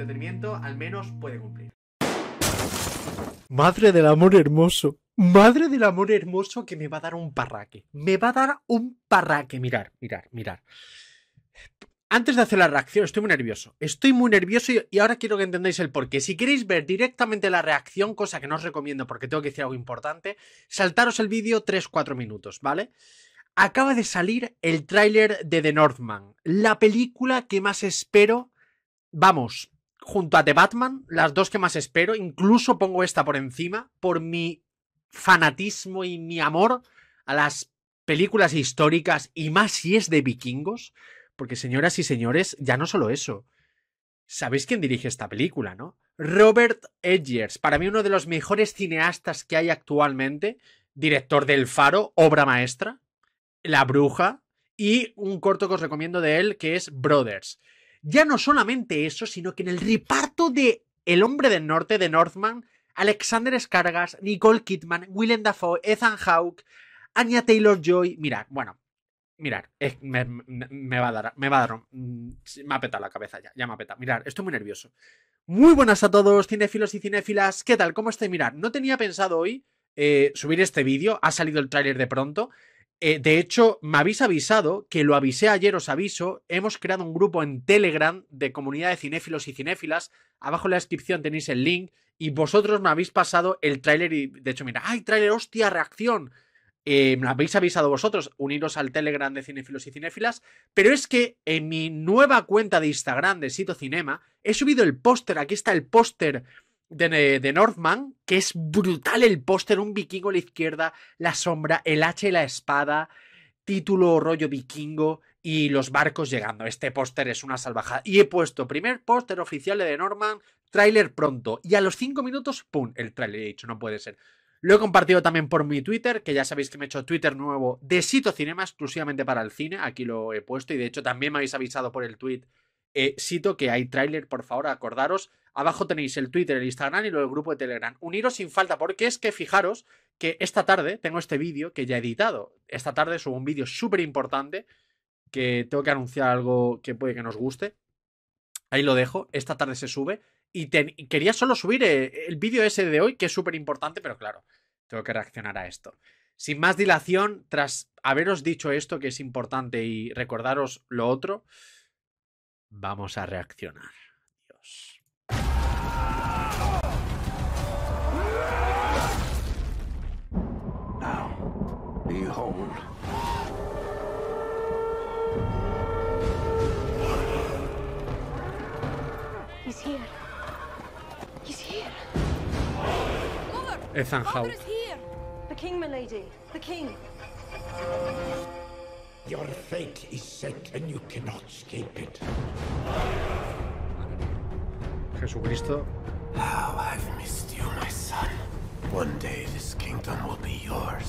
entretenimiento al menos puede cumplir. Madre del amor hermoso. Madre del amor hermoso que me va a dar un parraque. Me va a dar un parraque. Mirar, mirar, mirar. Antes de hacer la reacción, estoy muy nervioso. Estoy muy nervioso y ahora quiero que entendáis el porqué. Si queréis ver directamente la reacción, cosa que no os recomiendo porque tengo que decir algo importante, saltaros el vídeo 3-4 minutos, ¿vale? Acaba de salir el tráiler de The Northman, la película que más espero, vamos, junto a The Batman, las dos que más espero. Incluso pongo esta por encima por mi fanatismo y mi amor a las películas históricas y más si es de vikingos. Porque señoras y señores, ya no solo eso. Sabéis quién dirige esta película, ¿no? Robert Edgers, para mí uno de los mejores cineastas que hay actualmente, director del Faro, obra maestra, La Bruja y un corto que os recomiendo de él que es Brothers. Ya no solamente eso, sino que en el reparto de El hombre del norte de Northman, Alexander Escargas, Nicole Kidman, Willem Dafoe, Ethan Hawke, Anya Taylor-Joy, mirad, bueno, mirad, me, va a dar, me va a dar, mm, me ha petado la cabeza ya, ya me ha petado, mirad, estoy muy nervioso. Muy buenas a todos, cinéfilos y cinéfilas, ¿qué tal? ¿Cómo estáis? Mirad, no tenía pensado hoy eh, subir este vídeo, ha salido el tráiler de pronto, eh, de hecho, me habéis avisado, que lo avisé ayer, os aviso, hemos creado un grupo en Telegram de comunidad de cinéfilos y cinéfilas. Abajo en la descripción tenéis el link y vosotros me habéis pasado el tráiler y de hecho, mira, ¡ay, tráiler, hostia, reacción! Eh, me habéis avisado vosotros, uniros al Telegram de cinéfilos y cinéfilas, pero es que en mi nueva cuenta de Instagram de Sito Cinema he subido el póster, aquí está el póster de, Northman, que es brutal el póster, un vikingo a la izquierda, la sombra, el hacha y la espada, título rollo vikingo y los barcos llegando. Este póster es una salvajada. Y he puesto primer póster oficial de The Norman, tráiler pronto. Y a los 5 minutos, ¡pum! El tráiler he dicho, no puede ser. Lo he compartido también por mi Twitter, que ya sabéis que me he hecho Twitter nuevo de Sito Cinema exclusivamente para el cine. Aquí lo he puesto y de hecho también me habéis avisado por el tweet eh, Sito que hay tráiler, por favor, acordaros. Abajo tenéis el Twitter, el Instagram y el grupo de Telegram. Uniros sin falta, porque es que fijaros que esta tarde tengo este vídeo que ya he editado. Esta tarde subo un vídeo súper importante que tengo que anunciar algo que puede que nos guste. Ahí lo dejo. Esta tarde se sube. Y, quería solo subir eh, el vídeo ese de hoy, que es súper importante, pero claro, tengo que reaccionar a esto. Sin más dilación, tras haberos dicho esto que es importante y recordaros lo otro, vamos a reaccionar. cold. He's here. He's here. Over. Ethan Hawke. The king, my lady. The king. Your fate is set and you cannot escape it. Jesucristo. How I've missed you, my son. One day this kingdom will be yours.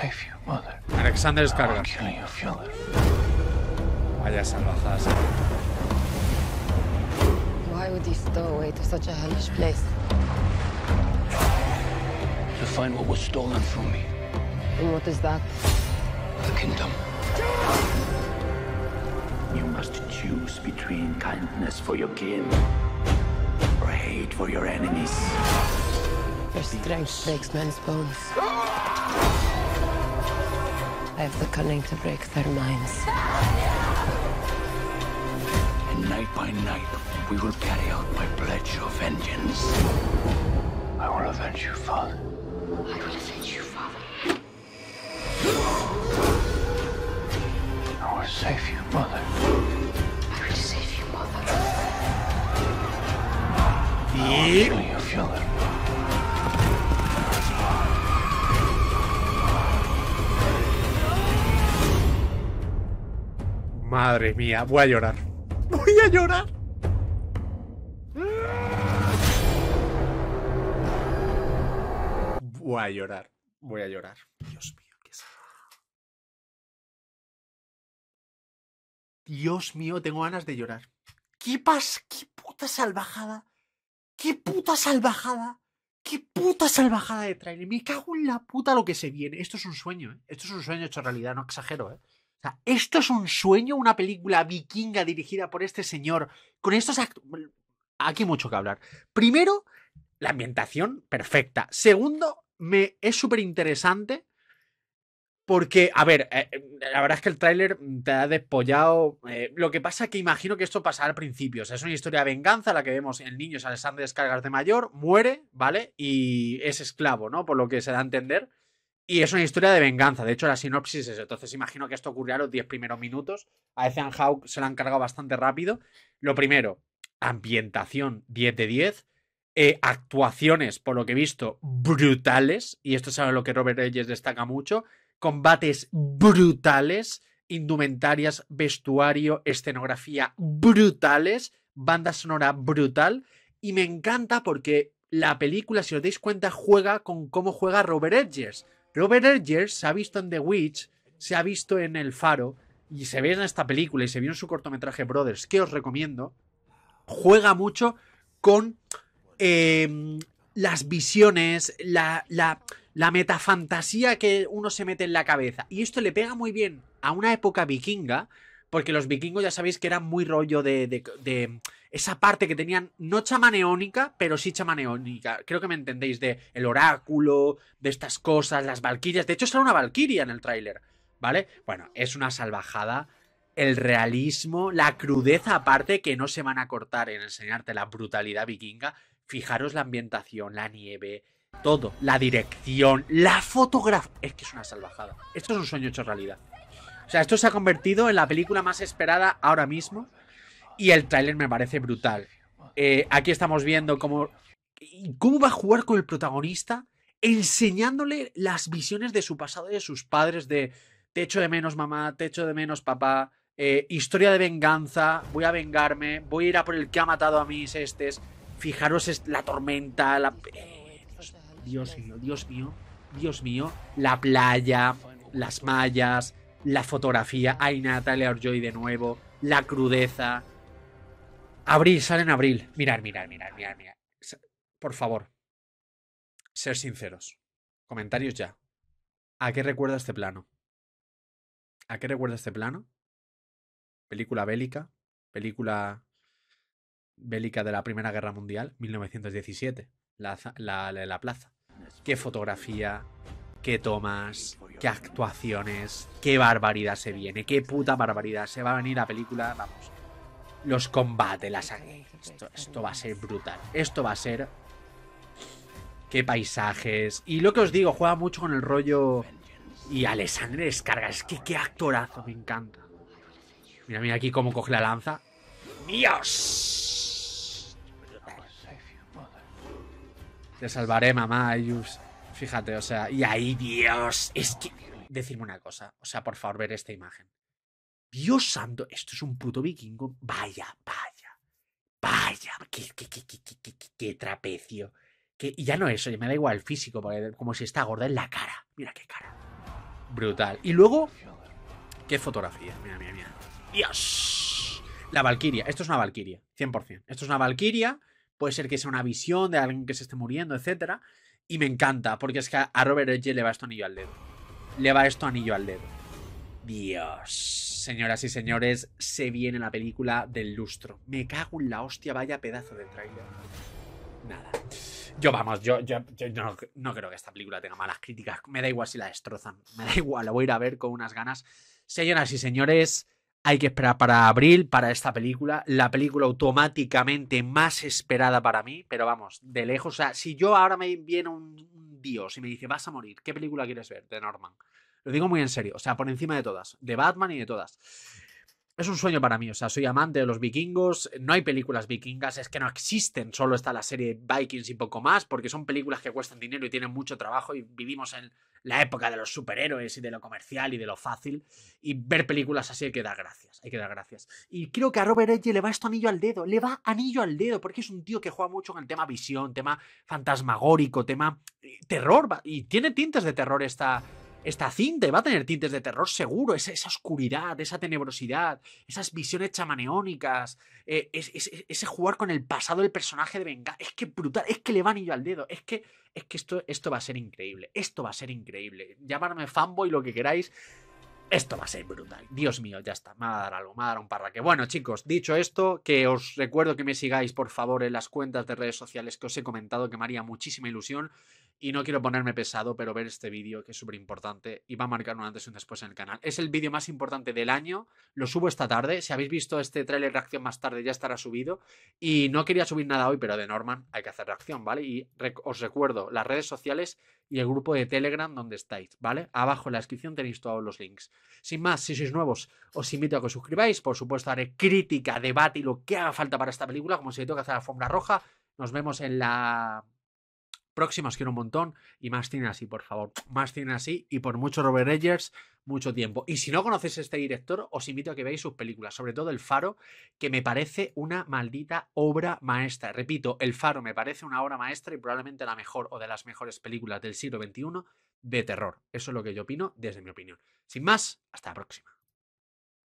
save you, mother. Alexander es Vaya salvajas. Why would he stow away to such a hellish place? To find what was stolen from me. And what is that? The kingdom. You must choose between kindness for your kin or hate for your enemies. Your strength breaks men's bones. Ah! I have the cunning to break their minds. And night by night, we will carry out my pledge of vengeance. I will avenge you, Father. I will avenge you, Father. I will save you, Mother. I will save you, Mother. Yep. you feel Madre mía, voy a llorar. Voy a llorar. Voy a llorar. Voy a llorar. Dios mío, qué Dios mío, tengo ganas de llorar. ¿Qué pasa? ¿Qué puta salvajada? ¿Qué puta salvajada? ¡Qué puta salvajada de trailer! Me cago en la puta lo que se viene. Esto es un sueño, ¿eh? Esto es un sueño hecho realidad, no exagero, ¿eh? esto es un sueño, una película vikinga dirigida por este señor, con estos actos... Aquí mucho que hablar. Primero, la ambientación perfecta. Segundo, me es súper interesante porque, a ver, eh, eh, la verdad es que el tráiler te ha despollado. Eh, lo que pasa es que imagino que esto pasa al principio. es una historia de venganza, la que vemos en Niños Alexander Descargas de Mayor, muere, ¿vale? Y es esclavo, ¿no? Por lo que se da a entender. Y es una historia de venganza. De hecho, la sinopsis es. Entonces, imagino que esto a los 10 primeros minutos. A Ethan se la han cargado bastante rápido. Lo primero, ambientación 10 de 10. Eh, actuaciones, por lo que he visto, brutales. Y esto es lo que Robert Edges destaca mucho. Combates brutales. Indumentarias, vestuario, escenografía brutales. Banda sonora brutal. Y me encanta porque la película, si os dais cuenta, juega con cómo juega Robert Edges Robert Edgers se ha visto en The Witch, se ha visto en El Faro, y se ve en esta película y se vio en su cortometraje Brothers, que os recomiendo. Juega mucho con em, las visiones, la, metafantasía que uno se mete en la cabeza. Y esto le pega muy bien a una época vikinga, porque los vikingos ya sabéis que eran muy rollo de, esa parte que tenían, no chamaneónica, pero sí chamaneónica. Creo que me entendéis de el oráculo, de estas cosas, las valquirias. De hecho, está una valquiria en el tráiler, ¿vale? Bueno, es una salvajada. El realismo, la crudeza aparte, que no se van a cortar en enseñarte la brutalidad vikinga. Fijaros la ambientación, la nieve, todo, la dirección, la fotografía. Es que es una salvajada. Esto es un sueño hecho realidad. O sea, esto se ha convertido en la película más esperada ahora mismo y el tráiler me parece brutal. Eh, aquí estamos viendo cómo, cómo va a jugar con el protagonista, enseñándole las visiones de su pasado y de sus padres, de te echo de menos mamá, te echo de menos papá, eh, historia de venganza, voy a vengarme, voy a ir a por el que ha matado a mis estes. Fijaros es la tormenta, la... Dios, mío, Dios mío, Dios mío, la playa, las mallas, la fotografía, hay Natalia Orjoy de nuevo, la crudeza, Abril, sale en abril. Mirar, mirar, mirar, mirar, mirar. Por favor, ser sinceros. Comentarios ya. ¿A qué recuerda este plano? ¿A qué recuerda este plano? Película bélica, película bélica de la Primera Guerra Mundial, 1917, la, la, la, la plaza. ¿Qué fotografía? ¿Qué tomas? ¿Qué actuaciones? ¿Qué barbaridad se viene? ¿Qué puta barbaridad se va a venir la película? Vamos los combates, la sangre. Esto, va a ser brutal. Esto va a ser... Qué paisajes. Y lo que os digo, juega mucho con el rollo... Y Alessandre descarga. Es que qué actorazo, me encanta. Mira, mira aquí cómo coge la lanza. ¡Dios! Te salvaré, mamá, Fíjate, o sea, y ahí, Dios. Es que... Decirme una cosa. O sea, por favor, ver esta imagen. Dios santo, esto es un puto vikingo. Vaya, vaya, vaya, qué, trapecio. y ya no eso, ya me da igual el físico, como si está gorda en la cara. Mira qué cara. Brutal. Y luego, qué fotografía. Mira, mira, mira. Dios. La Valquiria. Esto es una Valquiria, 100%. Esto es una Valquiria. Puede ser que sea una visión de alguien que se esté muriendo, etc. Y me encanta, porque es que a Robert Edge le va esto anillo al dedo. Le va esto anillo al dedo. Dios. Señoras y señores, se viene la película del lustro. Me cago en la hostia, vaya pedazo de trailer. Nada. Yo vamos, yo, no, creo que esta película tenga malas críticas. Me da igual si la destrozan. Me da igual, la voy a ir a ver con unas ganas. Señoras y señores, hay que esperar para abril para esta película. La película automáticamente más esperada para mí, pero vamos, de lejos. O sea, si yo ahora me viene un, un dios y me dice, vas a morir, ¿qué película quieres ver de Norman? Lo digo muy en serio, o sea, por encima de todas, de Batman y de todas. Es un sueño para mí, o sea, soy amante de los vikingos, no hay películas vikingas, es que no existen, solo está la serie Vikings y poco más, porque son películas que cuestan dinero y tienen mucho trabajo y vivimos en la época de los superhéroes y de lo comercial y de lo fácil, y ver películas así hay que dar gracias, hay que dar gracias. Y creo que a Robert Edge le va esto anillo al dedo, le va anillo al dedo, porque es un tío que juega mucho con el tema visión, tema fantasmagórico, tema eh, terror, y tiene tintes de terror esta, esta cinta va a tener tintes de terror seguro, esa, oscuridad, esa tenebrosidad, esas visiones chamaneónicas, eh, ese jugar con el pasado del personaje de venga, es que brutal, es que le van yo al dedo, es que, es que esto, esto va a ser increíble, esto va a ser increíble, llamarme fanboy lo que queráis, esto va a ser brutal. Dios mío, ya está. Me va a dar algo, me va a dar un parraque. Bueno, chicos, dicho esto, que os recuerdo que me sigáis, por favor, en las cuentas de redes sociales que os he comentado, que me haría muchísima ilusión. Y no quiero ponerme pesado, pero ver este vídeo, que es súper importante, y va a marcar un antes y un después en el canal. Es el vídeo más importante del año. Lo subo esta tarde. Si habéis visto este trailer reacción más tarde, ya estará subido. Y no quería subir nada hoy, pero de Norman hay que hacer reacción, ¿vale? Y os recuerdo, las redes sociales y el grupo de Telegram donde estáis, ¿vale? Abajo en la descripción tenéis todos los links. Sin más, si sois nuevos, os invito a que os suscribáis. Por supuesto, haré crítica, debate y lo que haga falta para esta película, como si le tengo que hacer la alfombra roja. Nos vemos en la próximas quiero un montón y más cine así, por favor. Más cine así y por mucho Robert Eggers, mucho tiempo. Y si no conocéis este director, os invito a que veáis sus películas, sobre todo El Faro, que me parece una maldita obra maestra. Repito, El Faro me parece una obra maestra y probablemente la mejor o de las mejores películas del siglo XXI de terror. Eso es lo que yo opino desde mi opinión. Sin más, hasta la próxima.